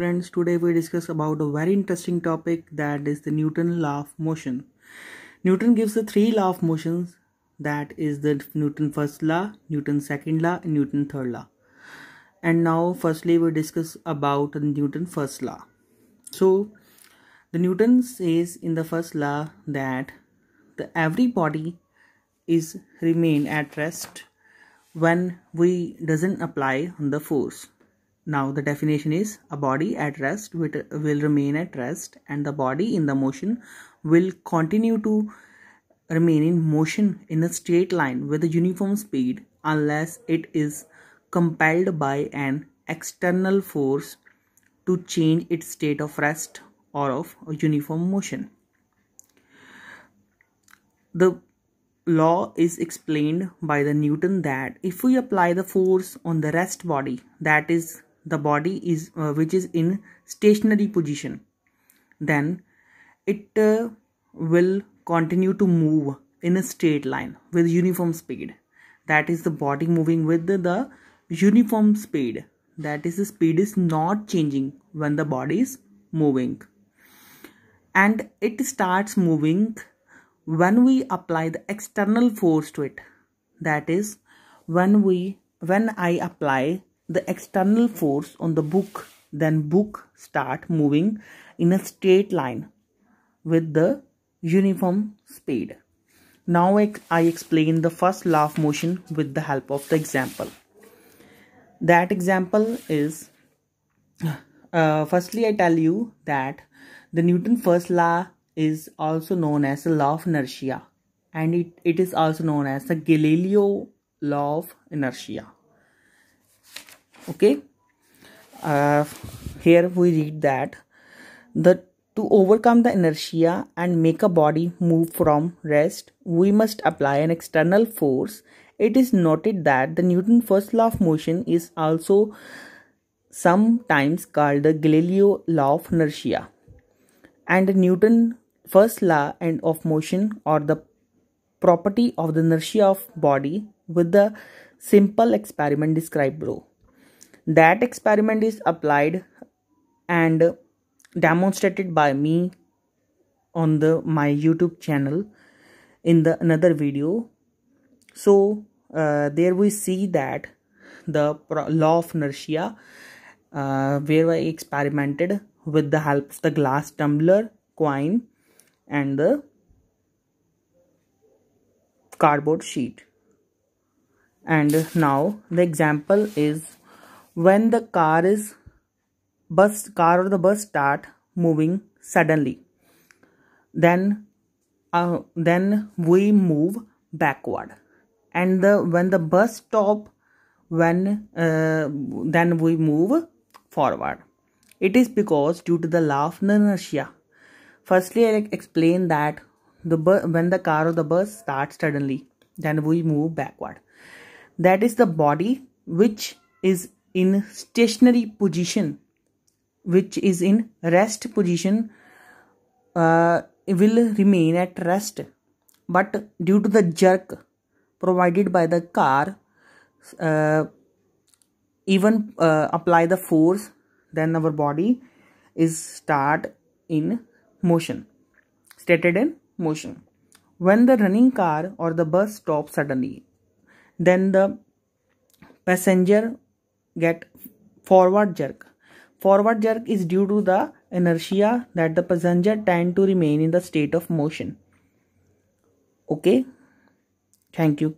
friends today we discuss about a very interesting topic that is the newton law of motion newton gives the three law of motions that is the newton first law newton second law and newton third law and now firstly we discuss about the newton first law so the newton says in the first law that the every body is remain at rest when we doesn't apply the force now the definition is a body at rest will remain at rest and the body in the motion will continue to remain in motion in a straight line with a uniform speed unless it is compelled by an external force to change its state of rest or of uniform motion. The law is explained by the Newton that if we apply the force on the rest body that is the body is uh, which is in stationary position then it uh, will continue to move in a straight line with uniform speed that is the body moving with the, the uniform speed that is the speed is not changing when the body is moving and it starts moving when we apply the external force to it that is when we when i apply the external force on the book then book start moving in a straight line with the uniform speed. Now I explain the first law of motion with the help of the example. That example is, uh, firstly I tell you that the Newton first law is also known as the law of inertia and it, it is also known as the Galileo law of inertia okay uh, here we read that the to overcome the inertia and make a body move from rest we must apply an external force it is noted that the newton first law of motion is also sometimes called the galileo law of inertia and newton first law and of motion or the property of the inertia of body with the simple experiment described below that experiment is applied and demonstrated by me on the my YouTube channel in the another video. So uh, there we see that the law of inertia uh, where I experimented with the help of the glass tumbler, coin and the cardboard sheet. And now the example is when the car is bus car or the bus start moving suddenly then uh, then we move backward and the, when the bus stop when uh, then we move forward it is because due to the law of inertia firstly i explain that the when the car or the bus starts suddenly then we move backward that is the body which is in stationary position which is in rest position uh, will remain at rest but due to the jerk provided by the car uh, even uh, apply the force then our body is start in motion stated in motion when the running car or the bus stops suddenly then the passenger get forward jerk. Forward jerk is due to the inertia that the passenger tend to remain in the state of motion. Okay. Thank you.